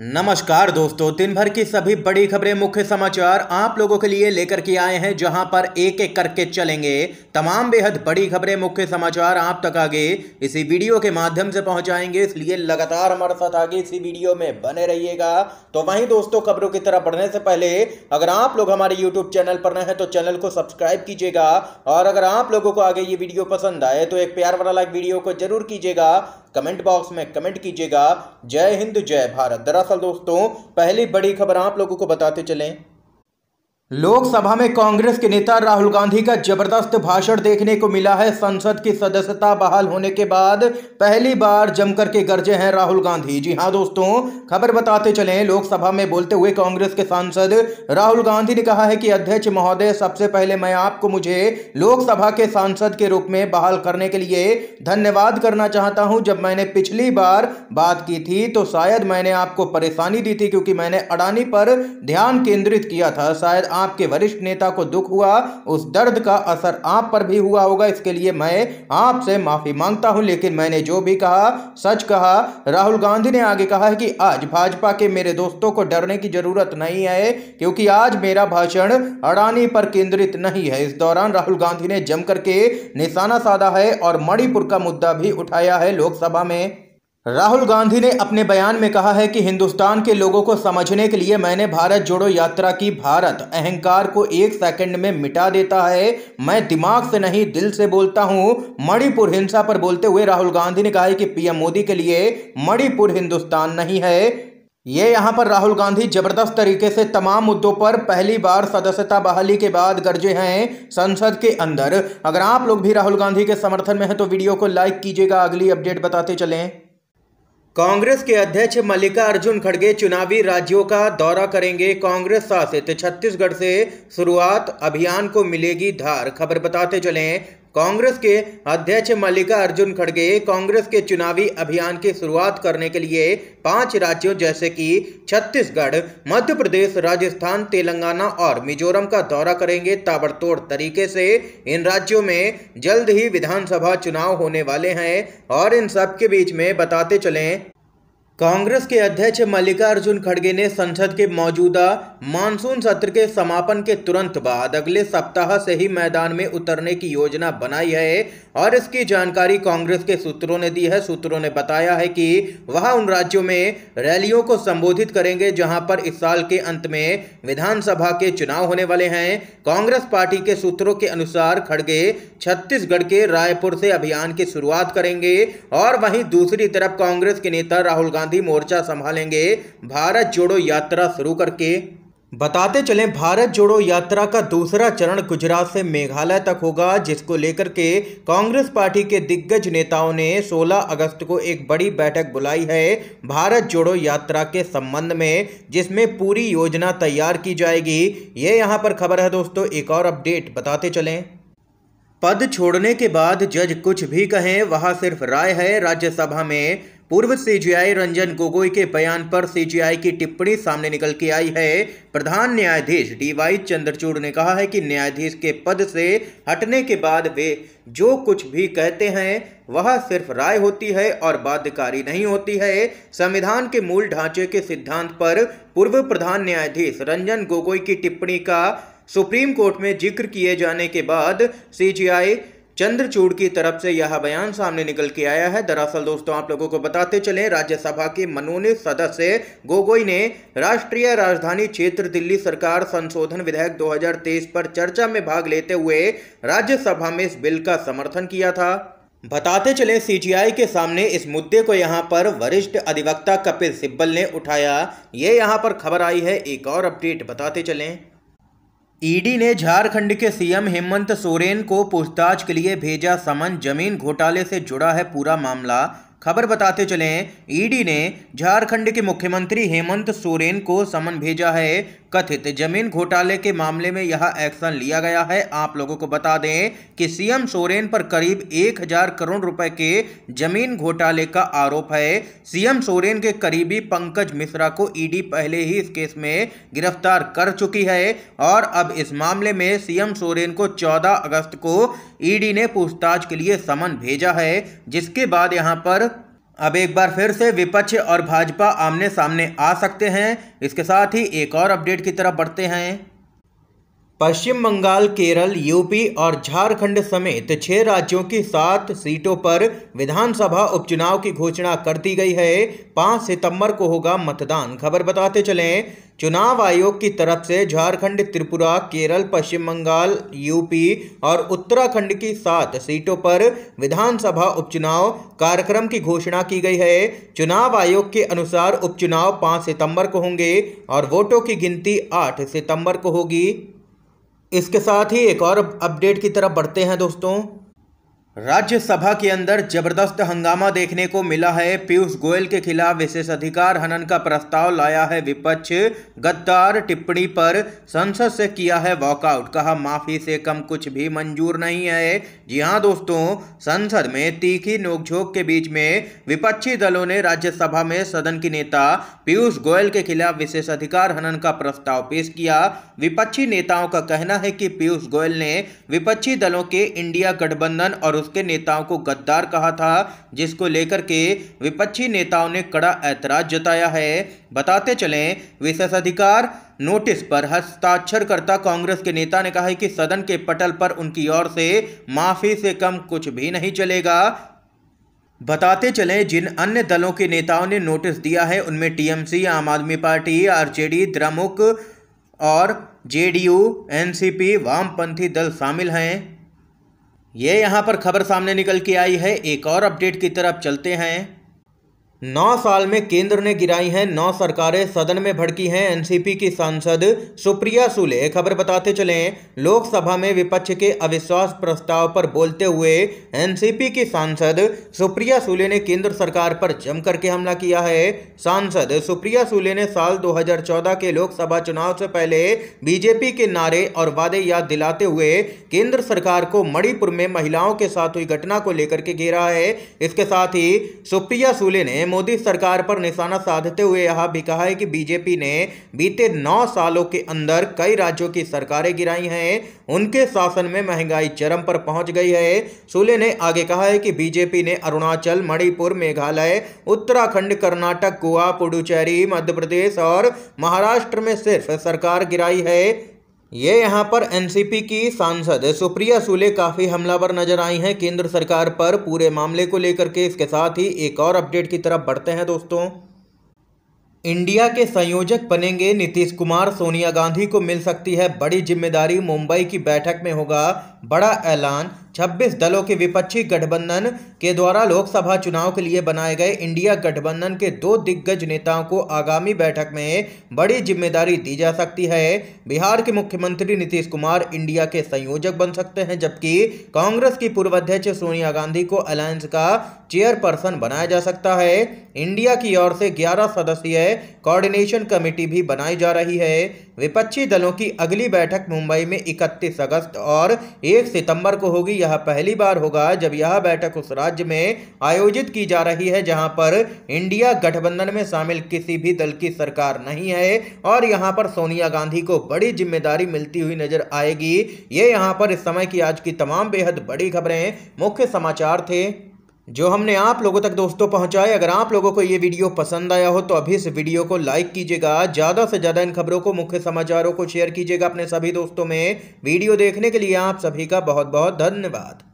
नमस्कार दोस्तों दिन भर की सभी बड़ी खबरें मुख्य समाचार आप लोगों के लिए लेकर के आए हैं जहां पर एक एक करके चलेंगे तमाम बेहद बड़ी खबरें मुख्य समाचार आप तक आगे इसी वीडियो के माध्यम से पहुंचाएंगे इसलिए लगातार हमारे साथ आगे इसी वीडियो में बने रहिएगा तो वहीं दोस्तों खबरों की तरफ बढ़ने से पहले अगर आप लोग हमारे यूट्यूब चैनल पर नए हैं तो चैनल को सब्सक्राइब कीजिएगा और अगर आप लोगों को आगे ये वीडियो पसंद आए तो एक प्यार वाला लाइक वीडियो को जरूर कीजिएगा कमेंट बॉक्स में कमेंट कीजिएगा जय हिंद जय भारत दरअसल दरअसल दोस्तों पहली बड़ी खबर आप लोगों को बताते चलें लोकसभा में कांग्रेस के नेता राहुल गांधी का जबरदस्त भाषण देखने को मिला है संसद की सदस्यता बहाल होने के बाद पहली बार जमकर के गर्जे हैं राहुल गांधी जी हां दोस्तों खबर बताते चले लोकसभा में बोलते हुए कांग्रेस के सांसद राहुल गांधी ने कहा है कि अध्यक्ष महोदय सबसे पहले मैं आपको मुझे लोकसभा के सांसद के रूप में बहाल करने के लिए धन्यवाद करना चाहता हूँ जब मैंने पिछली बार बात की थी तो शायद मैंने आपको परेशानी दी थी क्योंकि मैंने अडानी पर ध्यान केंद्रित किया था शायद आपके वरिष्ठ नेता को दुख हुआ उस दर्द का असर आप पर भी हुआ होगा इसके लिए मैं आपसे माफ़ी मांगता हूं लेकिन मैंने जो भी कहा सच कहा राहुल गांधी ने आगे कहा है कि आज भाजपा के मेरे दोस्तों को डरने की ज़रूरत नहीं है क्योंकि आज मेरा भाषण अडानी पर केंद्रित नहीं है इस दौरान राहुल गांधी ने जमकर के निशाना साधा है और मणिपुर का मुद्दा भी उठाया है लोकसभा में राहुल गांधी ने अपने बयान में कहा है कि हिंदुस्तान के लोगों को समझने के लिए मैंने भारत जोड़ो यात्रा की भारत अहंकार को एक सेकंड में मिटा देता है मैं दिमाग से नहीं दिल से बोलता हूं मणिपुर हिंसा पर बोलते हुए राहुल गांधी ने कहा है कि पीएम मोदी के लिए मणिपुर हिंदुस्तान नहीं है ये यहाँ पर राहुल गांधी जबरदस्त तरीके से तमाम मुद्दों पर पहली बार सदस्यता बहाली के बाद गर्जे हैं संसद के अंदर अगर आप लोग भी राहुल गांधी के समर्थन में हैं तो वीडियो को लाइक कीजिएगा अगली अपडेट बताते चलें कांग्रेस के अध्यक्ष मल्लिकार्जुन खड़गे चुनावी राज्यों का दौरा करेंगे कांग्रेस शासित छत्तीसगढ़ से शुरुआत अभियान को मिलेगी धार खबर बताते चलें कांग्रेस के अध्यक्ष मल्लिकार्जुन खड़गे कांग्रेस के चुनावी अभियान की शुरुआत करने के लिए पांच राज्यों जैसे कि छत्तीसगढ़ मध्य प्रदेश राजस्थान तेलंगाना और मिजोरम का दौरा करेंगे ताबड़तोड़ तरीके से इन राज्यों में जल्द ही विधानसभा चुनाव होने वाले हैं और इन सब के बीच में बताते चलें कांग्रेस के अध्यक्ष मल्लिकार्जुन खड़गे ने संसद के मौजूदा मानसून सत्र के समापन के तुरंत बाद अगले सप्ताह से ही मैदान में उतरने की योजना बनाई है और इसकी जानकारी कांग्रेस के सूत्रों ने दी है सूत्रों ने बताया है कि वह उन राज्यों में रैलियों को संबोधित करेंगे जहां पर इस साल के अंत में विधानसभा के चुनाव होने वाले हैं कांग्रेस पार्टी के सूत्रों के अनुसार खड़गे छत्तीसगढ़ के रायपुर से अभियान की शुरुआत करेंगे और वहीं दूसरी तरफ कांग्रेस के नेता राहुल गांधी मोर्चा संभालेंगे भारत जोड़ो यात्रा शुरू करके बताते चलें भारत जोड़ो यात्रा का दूसरा चरण गुजरात से मेघालय तक होगा जिसको लेकर के कांग्रेस पार्टी के दिग्गज नेताओं ने 16 अगस्त को एक बड़ी बैठक बुलाई है भारत जोड़ो यात्रा के संबंध में जिसमें पूरी योजना तैयार की जाएगी ये यहाँ पर खबर है दोस्तों एक और अपडेट बताते चलें पद छोड़ने के बाद जज कुछ भी कहें वहाँ सिर्फ राय है राज्यसभा में पूर्व सीजीआई रंजन गोगोई के बयान पर सीजीआई की टिप्पणी सामने निकल के आई है प्रधान न्यायाधीश डीवाई चंद्रचूड़ ने कहा है कि न्यायाधीश के पद से हटने के बाद वे जो कुछ भी कहते हैं वह सिर्फ राय होती है और बाध्यकारी नहीं होती है संविधान के मूल ढांचे के सिद्धांत पर पूर्व प्रधान न्यायाधीश रंजन गोगोई की टिप्पणी का सुप्रीम कोर्ट में जिक्र किए जाने के बाद सीजीआई चंद्रचूड़ की तरफ से यह बयान सामने निकल के आया है दरअसल दोस्तों आप लोगों को बताते चले राज्यसभा के मनोनीत सदस्य गोगोई ने राष्ट्रीय राजधानी क्षेत्र दिल्ली सरकार संशोधन विधेयक 2023 पर चर्चा में भाग लेते हुए राज्यसभा में इस बिल का समर्थन किया था बताते चले सीजीआई के सामने इस मुद्दे को यहाँ पर वरिष्ठ अधिवक्ता कपिल सिब्बल ने उठाया ये यहाँ पर खबर आई है एक और अपडेट बताते चलें ईडी ने झारखंड के सीएम हेमंत सोरेन को पूछताछ के लिए भेजा समन जमीन घोटाले से जुड़ा है पूरा मामला खबर बताते चलें ईडी ने झारखंड के मुख्यमंत्री हेमंत सोरेन को समन भेजा है कथित जमीन घोटाले के मामले में यह एक्शन लिया गया है आप लोगों को बता दें कि सीएम सोरेन पर करीब एक हजार करोड़ रुपए के जमीन घोटाले का आरोप है सीएम सोरेन के करीबी पंकज मिश्रा को ईडी पहले ही इस केस में गिरफ्तार कर चुकी है और अब इस मामले में सीएम सोरेन को 14 अगस्त को ईडी ने पूछताछ के लिए समन भेजा है जिसके बाद यहाँ पर अब एक बार फिर से विपक्ष और भाजपा आमने सामने आ सकते हैं इसके साथ ही एक और अपडेट की तरफ बढ़ते हैं पश्चिम बंगाल केरल यूपी और झारखंड समेत छह राज्यों की सात सीटों पर विधानसभा उपचुनाव की घोषणा कर दी गई है पाँच सितंबर को होगा मतदान खबर बताते चलें चुनाव आयोग की तरफ से झारखंड त्रिपुरा केरल पश्चिम बंगाल यूपी और उत्तराखंड की सात सीटों पर विधानसभा उपचुनाव कार्यक्रम की घोषणा की गई है चुनाव आयोग के अनुसार उपचुनाव पाँच सितंबर को होंगे और वोटों की गिनती आठ सितंबर को होगी इसके साथ ही एक और अपडेट की तरफ बढ़ते हैं दोस्तों राज्यसभा के अंदर जबरदस्त हंगामा देखने को मिला है पीयूष गोयल के खिलाफ विशेषाधिकार हनन का प्रस्ताव लाया है विपक्ष गद्दार टिप्पणी पर संसद से किया है वॉकआउट कहा माफी से कम कुछ भी मंजूर नहीं है जी हां दोस्तों संसद में तीखी नोकझोंक के बीच में विपक्षी दलों ने राज्यसभा में सदन की नेता पीयूष गोयल के खिलाफ विशेष अधिकार हनन का प्रस्ताव पेश किया विपक्षी नेताओं का कहना है कि पीयूष गोयल ने विपक्षी दलों के इंडिया गठबंधन और उसके नेताओं को गद्दार कहा था जिसको लेकर के विपक्षी नेताओं ने कड़ा ऐतराज जताया है बताते चलें विशेषाधिकार नोटिस पर हस्ताक्षर करता कांग्रेस के नेता ने कहा है कि सदन के पटल पर उनकी ओर से माफी से कम कुछ भी नहीं चलेगा बताते चलें जिन अन्य दलों के नेताओं ने नोटिस दिया है उनमें टीएमसी आम आदमी पार्टी आरजेडी द्रमुक और जेडीयू एनसीपी वामपंथी दल शामिल हैं ये यहाँ पर खबर सामने निकल के आई है एक और अपडेट की तरफ चलते हैं नौ साल में केंद्र ने गिराई हैं नौ सरकारें सदन में भड़की हैं एनसीपी की सांसद सुप्रिया सुले खबर बताते चले लोकसभा में विपक्ष के अविश्वास प्रस्ताव पर बोलते हुए एनसीपी की सांसद सुप्रिया सुले ने केंद्र सरकार पर जमकर के हमला किया है सांसद सुप्रिया सुले ने साल 2014 के लोकसभा चुनाव से पहले बीजेपी के नारे और वादे याद दिलाते हुए केंद्र सरकार को मणिपुर में महिलाओं के साथ हुई घटना को लेकर के घेरा है इसके साथ ही सुप्रिया सुले ने मोदी सरकार पर निशाना साधते हुए यह भी कहा है कि बीजेपी ने बीते नौ सालों के अंदर कई राज्यों की सरकारें गिराई हैं उनके शासन में महंगाई चरम पर पहुंच गई है सूले ने आगे कहा है कि बीजेपी ने अरुणाचल मणिपुर मेघालय उत्तराखंड कर्नाटक गोवा पुडुचेरी मध्य प्रदेश और महाराष्ट्र में सिर्फ सरकार गिराई है ये यहाँ पर एनसीपी की सांसद सुप्रिया सूले काफ़ी हमलावर नजर आई हैं केंद्र सरकार पर पूरे मामले को लेकर के इसके साथ ही एक और अपडेट की तरफ बढ़ते हैं दोस्तों इंडिया के संयोजक बनेंगे नीतीश कुमार सोनिया गांधी को मिल सकती है बड़ी जिम्मेदारी मुंबई की बैठक में होगा बड़ा ऐलान 26 दलों के विपक्षी गठबंधन के द्वारा लोकसभा चुनाव के लिए बनाए गए इंडिया गठबंधन के दो दिग्गज नेताओं को आगामी बैठक में बड़ी जिम्मेदारी दी जा सकती है बिहार के मुख्यमंत्री नीतीश कुमार इंडिया के संयोजक बन सकते हैं जबकि कांग्रेस की पूर्व अध्यक्ष सोनिया गांधी को अलायंस का चेयरपर्सन बनाया जा सकता है इंडिया की ओर से ग्यारह सदस्यीय कोऑर्डिनेशन कमेटी भी बनाई जा रही है विपक्षी दलों की अगली बैठक मुंबई में इकतीस अगस्त और एक सितंबर को होगी यह पहली बार होगा जब यह बैठक उस राज्य में आयोजित की जा रही है जहां पर इंडिया गठबंधन में शामिल किसी भी दल की सरकार नहीं है और यहां पर सोनिया गांधी को बड़ी जिम्मेदारी मिलती हुई नजर आएगी ये यहां पर इस समय की आज की तमाम बेहद बड़ी खबरें मुख्य समाचार थे जो हमने आप लोगों तक दोस्तों पहुंचाए अगर आप लोगों को ये वीडियो पसंद आया हो तो अभी इस वीडियो को लाइक कीजिएगा ज़्यादा से ज़्यादा इन खबरों को मुख्य समाचारों को शेयर कीजिएगा अपने सभी दोस्तों में वीडियो देखने के लिए आप सभी का बहुत बहुत धन्यवाद